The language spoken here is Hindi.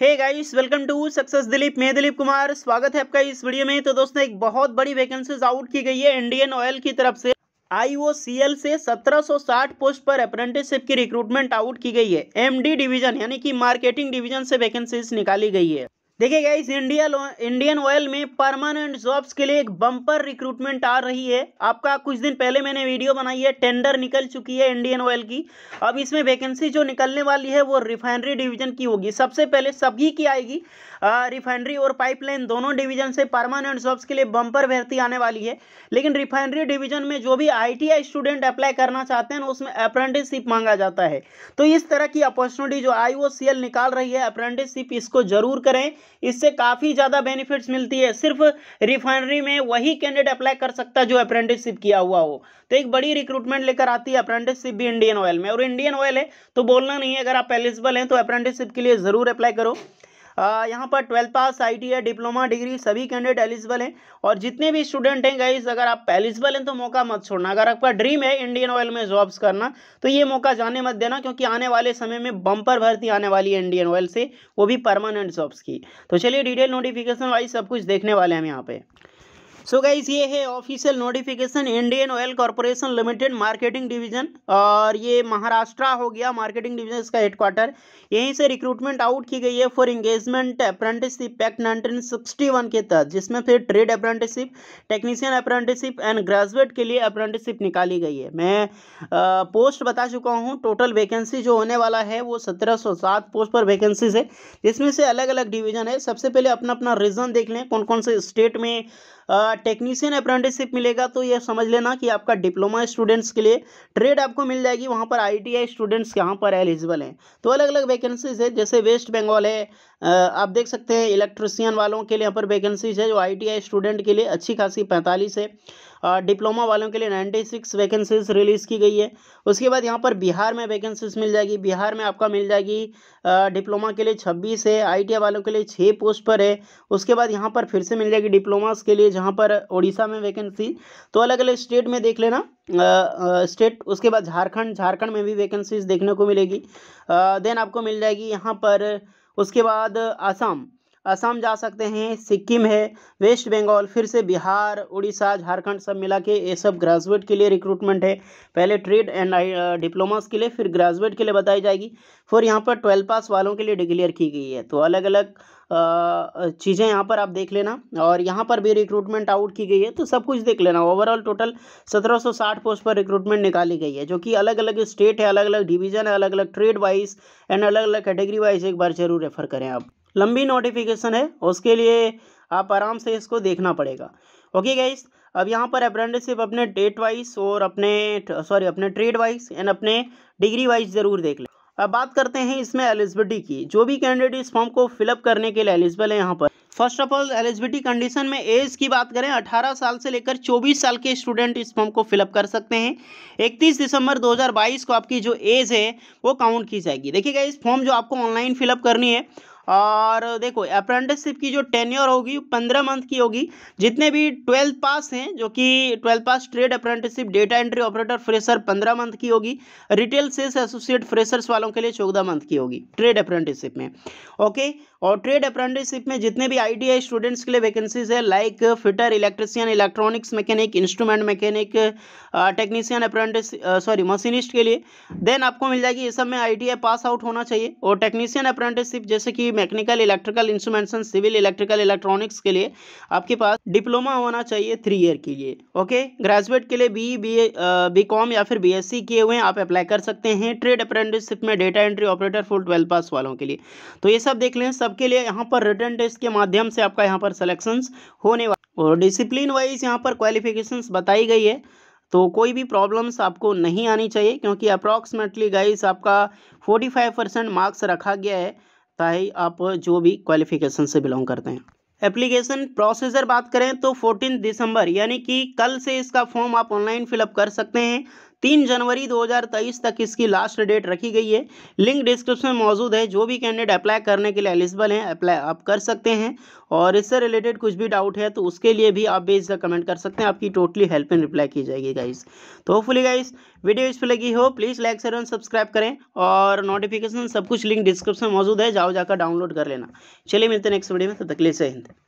hey guys welcome to success Dilip मैं दिलीप कुमार स्वागत है आपका इस वीडियो में तो दोस्तों एक बहुत बड़ी वैकेंसीज आउट की गई है इंडियन ऑयल की तरफ से आईओसीएल से 1760 पोस्ट पर अप्रेंटिसशिप की रिक्रूटमेंट आउट की गई है एमडी डिवीजन यानी कि मार्केटिंग डिवीजन से वैकेंसीज निकाली गई है देखिए इस इंडिया इंडियन ऑयल में परमानेंट जॉब्स के लिए एक बम्पर रिक्रूटमेंट आ रही है आपका कुछ दिन पहले मैंने वीडियो बनाई है टेंडर निकल चुकी है इंडियन ऑयल की अब इसमें वैकेंसी जो निकलने वाली है वो रिफाइनरी डिवीजन की होगी सबसे पहले सभी की आएगी रिफाइनरी और पाइपलाइन दोनों डिवीजन से परमानेंट जॉब्स के लिए बम्पर भर्ती आने वाली है लेकिन रिफाइनरी डिवीजन में जो भी आई स्टूडेंट अप्लाई करना चाहते हैं उसमें अप्रेंटिसशिप मांगा जाता है तो इस तरह की अपॉर्चुनिटी जो आई निकाल रही है अप्रेंटिसशिप इसको जरूर करें इससे काफ़ी ज़्यादा बेनिफिट्स मिलती है सिर्फ रिफाइनरी में वही कैंडिडेट अप्लाई कर सकता है जो अप्रेंटिसशिप किया हुआ हो तो एक बड़ी रिक्रूटमेंट लेकर आती है अप्रेंटिसशिप भी इंडियन ऑयल में और इंडियन ऑयल है तो बोलना नहीं है अगर आप एलिजिबल हैं तो अप्रेंटिसशिप के लिए ज़रूर अप्लाई करो यहाँ पर ट्वेल्थ पास आई या e, डिप्लोमा डिग्री सभी कैंडिडेट एलिजिबल हैं और जितने भी स्टूडेंट हैं गाइज अगर आप एलिजिबल हैं तो मौका मत छोड़ना अगर आपका ड्रीम है इंडियन ऑयल में जॉब्स करना तो ये मौका जाने मत देना क्योंकि आने वाले समय में बम्पर भर्ती आने वाली है इंडियन ऑयल से वो भी परमानेंट जॉब्स की तो चलिए डिटेल नोटिफिकेशन वाइज सब कुछ देखने वाले हैं हम यहाँ पर सो गाइज ये है official notification Indian oil corporation limited marketing division और ये महाराष्ट्र हो गया मार्केटिंग डिवीजन इसका हेडक्वार्टर यहीं से रिक्रूटमेंट आउट की गई है for engagement apprenticeship act nineteen sixty one के तहत जिसमें फिर trade apprenticeship technician apprenticeship and graduate के लिए अप्रेंटिसशिप निकाली गई है मैं आ, पोस्ट बता चुका हूँ टोटल वैकेंसी जो होने वाला है वो सत्रह पोस्ट पर वैकेंसीज है जिसमें से अलग अलग डिवीजन है सबसे पहले अपना अपना रीजन देख लें कौन कौन से स्टेट में टेक्नीशियन अप्रेंटिसशिप मिलेगा तो यह समझ लेना कि आपका डिप्लोमा स्टूडेंट्स के लिए ट्रेड आपको मिल जाएगी वहाँ पर आई स्टूडेंट्स यहाँ पर एलिजिबल हैं तो अलग अलग वैकेंसीज है जैसे वेस्ट बंगाल है आप देख सकते हैं इलेक्ट्रिशियन वालों के लिए यहाँ पर वैकेंसीज है जो आईटीआई स्टूडेंट के लिए अच्छी खासी पैंतालीस है डिप्लोमा वालों के लिए नाइन्टी सिक्स वैकेंसीज रिलीज़ की गई है उसके बाद यहाँ पर बिहार में वैकेंसीज मिल जाएगी बिहार में आपका मिल जाएगी डिप्लोमा के लिए छब्बीस है आई वालों के लिए छः पोस्ट पर है उसके बाद यहाँ पर फिर से मिल जाएगी डिप्लोमास के लिए जहाँ पर उड़ीसा में वैकेंसी तो अलग अलग स्टेट में देख लेना स्टेट उसके बाद झारखंड झारखंड में भी वैकेंसीज देखने को मिलेगी देन आपको मिल जाएगी यहाँ पर उसके बाद असम असम जा सकते हैं सिक्किम है वेस्ट बंगाल फिर से बिहार उड़ीसा झारखंड सब मिला के ये सब ग्रेजुएट के लिए रिक्रूटमेंट है पहले ट्रेड एंड डिप्लोमास के लिए फिर ग्रेजुएट के लिए बताई जाएगी फिर यहाँ पर ट्वेल्थ पास वालों के लिए डिक्लेयर की गई है तो अलग अलग चीज़ें यहाँ पर आप देख लेना और यहाँ पर भी रिक्रूटमेंट आउट की गई है तो सब कुछ देख लेना ओवरऑल टोटल 1760 पोस्ट पर रिक्रूटमेंट निकाली गई है जो कि अलग अलग स्टेट है अलग अलग डिवीज़न है अलग अलग ट्रेड वाइज एंड अलग अलग कैटेगरी वाइज एक बार जरूर रेफर करें आप लंबी नोटिफिकेशन है उसके लिए आप आराम से इसको देखना पड़ेगा ओके गाइस अब यहाँ पर अप्रेंटिसिप अपने डेट वाइज और अपने सॉरी अपने ट्रेड वाइज एंड अपने डिग्री वाइज ज़रूर देख लें अब बात करते हैं इसमें एलिजिबिलिटी की जो भी कैंडिडेट इस फॉर्म को फिलअप करने के लिए एलिजिबल है यहाँ पर first of all eligibility condition में एज की बात करें 18 साल से लेकर 24 साल के स्टूडेंट इस फॉर्म को फिलअप कर सकते हैं 31 दिसंबर 2022 को आपकी जो एज है वो काउंट की जाएगी देखिएगा इस फॉर्म जो आपको ऑनलाइन फिलअप करनी है और देखो अप्रेंटिसशिप की जो टेन्योर होगी पंद्रह मंथ की होगी जितने भी ट्वेल्थ पास हैं जो कि twelfth pass trade apprenticeship data entry operator fresher पंद्रह मंथ की होगी रिटेल सेल्स एसोसिएट फ्रेशर्स वालों के लिए चौदह मंथ की होगी ट्रेड अप्रेंटिसशिप में ओके और ट्रेड अप्रेंटिसशिप में जितने भी आई स्टूडेंट्स के लिए वैकेंसीज है like fitter electrician electronics mechanic instrument mechanic technician apprentice sorry machinist के लिए देन आपको मिल जाएगी ये सब में आई पास आउट होना चाहिए और टेक्नीशियन अप्रेंटिसशिप जैसे कि भी mechanical electrical instrumentation civil electrical electronics के लिए आपके पास डिप्लोमा होना चाहिए थ्री ईयर के लिए ओके ग्रेजुएट के लिए बी बी बी कॉम या फिर बीएससी किए हुए आप अप्लाई कर सकते हैं ट्रेड अप्रेंटिसशिप में data entry operator full twelve pass वालों के लिए तो ये सब देख लें सबके लिए यहाँ पर रिटर्न टेस्ट के माध्यम से आपका यहाँ पर सलेक्शन होने वाला और डिसिप्लिन वाइज यहाँ पर क्वालिफिकेशन बताई गई है तो कोई भी प्रॉब्लम्स आपको नहीं आनी चाहिए क्योंकि अप्रॉक्सीमेटली गाइस आपका 45 परसेंट मार्क्स रखा गया है चाहे आप जो भी क्वालिफिकेशन से बिलोंग करते हैं एप्लीकेशन प्रोसेसर बात करें तो 14 दिसंबर यानी कि कल से इसका फॉर्म आप ऑनलाइन फिलअप कर सकते हैं तीन जनवरी 2023 तक इसकी लास्ट डेट रखी गई है लिंक डिस्क्रिप्शन में मौजूद है जो भी कैंडिडेट अप्लाई करने के लिए एलिजिबल हैं अप्लाई आप कर सकते हैं और इससे रिलेटेड कुछ भी डाउट है तो उसके लिए भी आप इसका कमेंट कर सकते हैं आपकी टोटली हेल्प एंड रिप्लाई की जाएगी गाइस तो होपफुली गाइस वीडियो इस पर लगी हो please like share and subscribe करें और नोटिफिकेशन सब कुछ लिंक डिस्क्रिप्शन में मौजूद है जाओ जाकर डाउनलोड कर लेना चलिए मिलते हैं नेक्स्ट वीडियो में तब तो तकलीफ से हिंदी